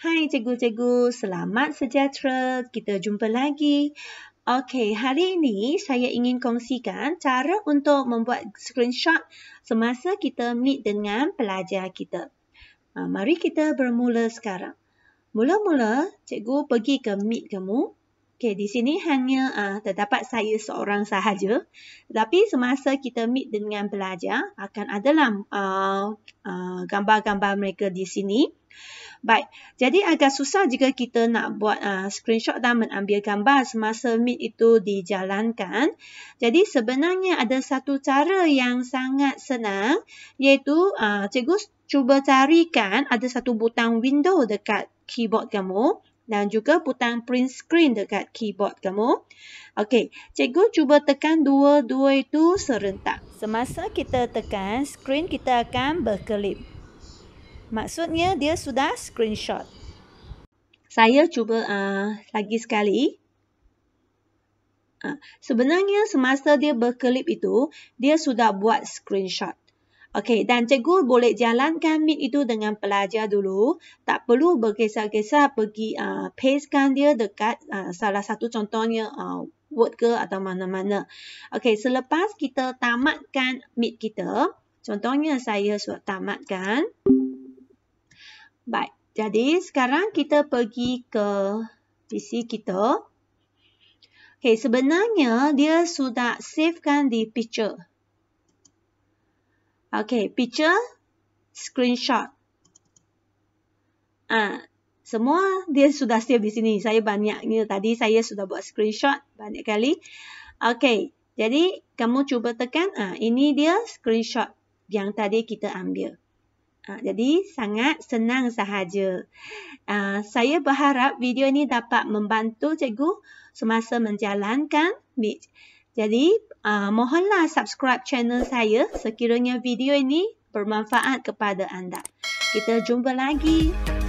Hai cikgu-cikgu, selamat sejahtera. Kita jumpa lagi. Okey, hari ini saya ingin kongsikan cara untuk membuat screenshot semasa kita meet dengan pelajar kita. Ah, mari kita bermula sekarang. Mula-mula, cikgu pergi ke meet kamu. Okay, di sini hanya uh, terdapat saya seorang sahaja. Tapi semasa kita meet dengan pelajar, akan adalah ah, ah, gambar-gambar uh, uh, mereka di sini. Baik, jadi agak susah jika kita nak buat uh, screenshot dan mengambil gambar semasa meet itu dijalankan. Jadi sebenarnya ada satu cara yang sangat senang iaitu uh, cikgu cuba carikan ada satu butang window dekat keyboard kamu dan juga butang print screen dekat keyboard kamu. Okey, cikgu cuba tekan dua-dua itu serentak. Semasa kita tekan, screen kita akan berkelip. Maksudnya dia sudah screenshot. Saya cuba uh, lagi sekali. Uh, sebenarnya semasa dia berkelip itu, dia sudah buat screenshot. Okey, dan cikgu boleh jalankan meet itu dengan pelajar dulu. Tak perlu berkisah-kisah pergi uh, pastekan dia dekat uh, salah satu contohnya uh, word ke atau mana-mana. Okey, selepas kita tamatkan meet kita, contohnya saya sudah tamatkan. Baik, jadi sekarang kita pergi ke PC kita. Okey, sebenarnya dia sudah savekan di picture. Okay, picture, screenshot. Ah, Semua dia sudah save di sini. Saya banyaknya tadi saya sudah buat screenshot banyak kali. Okay, jadi kamu cuba tekan. Ah, Ini dia screenshot yang tadi kita ambil. Ah, jadi sangat senang sahaja. Ah, saya berharap video ini dapat membantu cikgu semasa menjalankan meet. Jadi, uh, mohonlah subscribe channel saya sekiranya video ini bermanfaat kepada anda. Kita jumpa lagi.